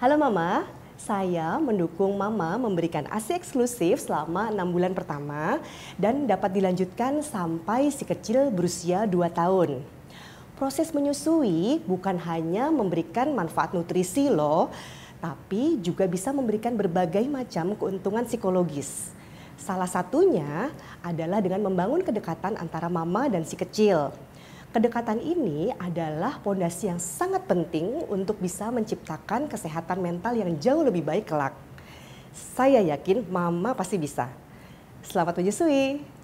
Halo Mama, saya mendukung Mama memberikan ASI eksklusif selama enam bulan pertama dan dapat dilanjutkan sampai si kecil berusia 2 tahun. Proses menyusui bukan hanya memberikan manfaat nutrisi loh, tapi juga bisa memberikan berbagai macam keuntungan psikologis. Salah satunya adalah dengan membangun kedekatan antara mama dan si kecil. Kedekatan ini adalah pondasi yang sangat penting untuk bisa menciptakan kesehatan mental yang jauh lebih baik kelak. Saya yakin Mama pasti bisa. Selamat menyusui.